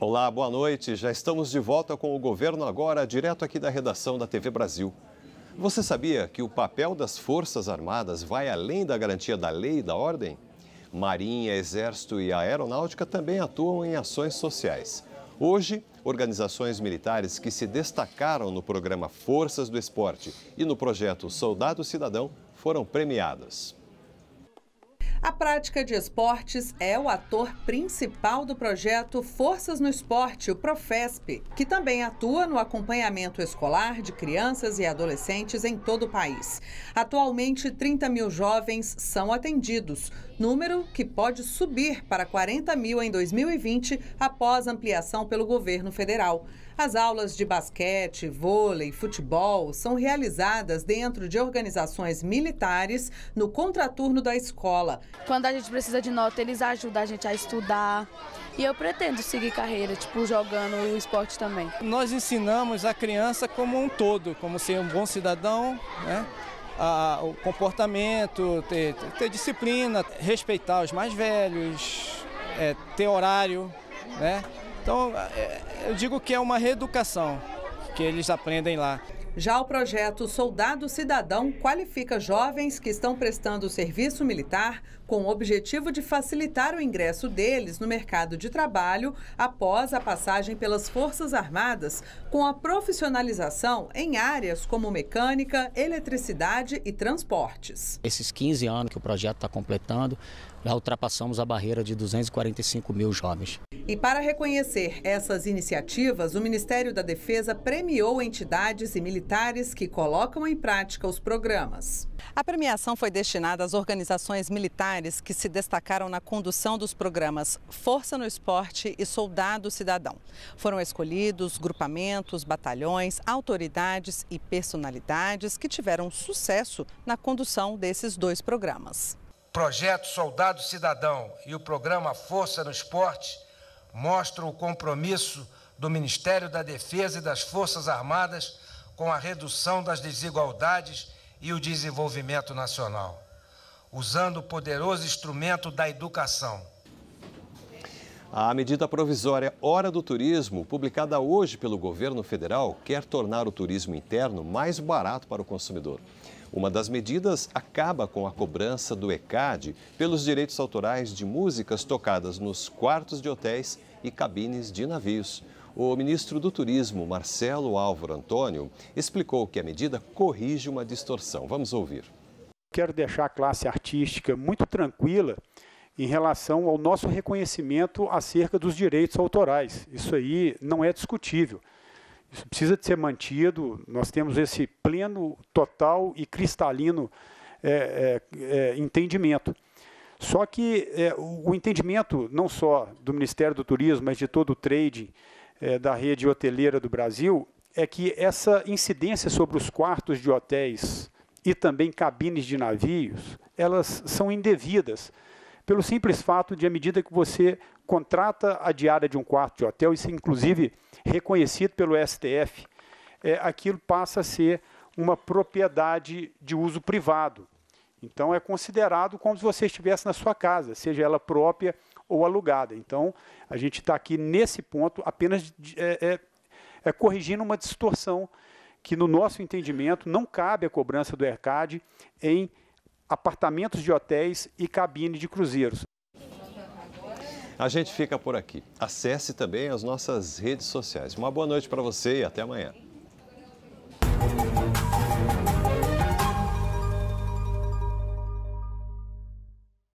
Olá, boa noite. Já estamos de volta com o governo agora, direto aqui da redação da TV Brasil. Você sabia que o papel das Forças Armadas vai além da garantia da lei e da ordem? Marinha, Exército e Aeronáutica também atuam em ações sociais. Hoje, organizações militares que se destacaram no programa Forças do Esporte e no projeto Soldado Cidadão foram premiadas. A prática de esportes é o ator principal do projeto Forças no Esporte, o Profesp, que também atua no acompanhamento escolar de crianças e adolescentes em todo o país. Atualmente, 30 mil jovens são atendidos, número que pode subir para 40 mil em 2020 após ampliação pelo governo federal. As aulas de basquete, vôlei, futebol são realizadas dentro de organizações militares no contraturno da escola quando a gente precisa de nota, eles ajudam a gente a estudar. E eu pretendo seguir carreira, tipo, jogando o esporte também. Nós ensinamos a criança como um todo, como ser um bom cidadão, né? A, o comportamento, ter, ter, disciplina, respeitar os mais velhos, é, ter horário. Né? Então, é, eu digo que é uma reeducação que eles aprendem lá. Já o projeto Soldado Cidadão qualifica jovens que estão prestando serviço militar com o objetivo de facilitar o ingresso deles no mercado de trabalho após a passagem pelas Forças Armadas, com a profissionalização em áreas como mecânica, eletricidade e transportes. Esses 15 anos que o projeto está completando, já ultrapassamos a barreira de 245 mil jovens. E para reconhecer essas iniciativas, o Ministério da Defesa premiou entidades e militares militares que colocam em prática os programas. A premiação foi destinada às organizações militares que se destacaram na condução dos programas Força no Esporte e Soldado Cidadão. Foram escolhidos grupamentos, batalhões, autoridades e personalidades que tiveram sucesso na condução desses dois programas. O projeto Soldado Cidadão e o programa Força no Esporte mostram o compromisso do Ministério da Defesa e das Forças Armadas com a redução das desigualdades e o desenvolvimento nacional, usando o poderoso instrumento da educação. A medida provisória Hora do Turismo, publicada hoje pelo governo federal, quer tornar o turismo interno mais barato para o consumidor. Uma das medidas acaba com a cobrança do ECAD pelos direitos autorais de músicas tocadas nos quartos de hotéis e cabines de navios o ministro do Turismo, Marcelo Álvaro Antônio, explicou que a medida corrige uma distorção. Vamos ouvir. Quero deixar a classe artística muito tranquila em relação ao nosso reconhecimento acerca dos direitos autorais. Isso aí não é discutível. Isso precisa de ser mantido. Nós temos esse pleno, total e cristalino é, é, é, entendimento. Só que eh, o entendimento, não só do Ministério do Turismo, mas de todo o trading, é, da rede hoteleira do Brasil é que essa incidência sobre os quartos de hotéis e também cabines de navios, elas são indevidas pelo simples fato de, à medida que você contrata a diária de um quarto de hotel, isso é inclusive reconhecido pelo STF, é, eh, aquilo passa a ser uma propriedade de uso privado. Então é considerado como se você estivesse na sua casa, seja ela própria ou alugada. Então, a gente está aqui nesse ponto apenas é, é, é, corrigindo uma distorção que, no nosso entendimento, não cabe a cobrança do ERCAD em apartamentos de hotéis e cabine de cruzeiros. A gente fica por aqui. Acesse também as nossas redes sociais. Uma boa noite para você e até amanhã.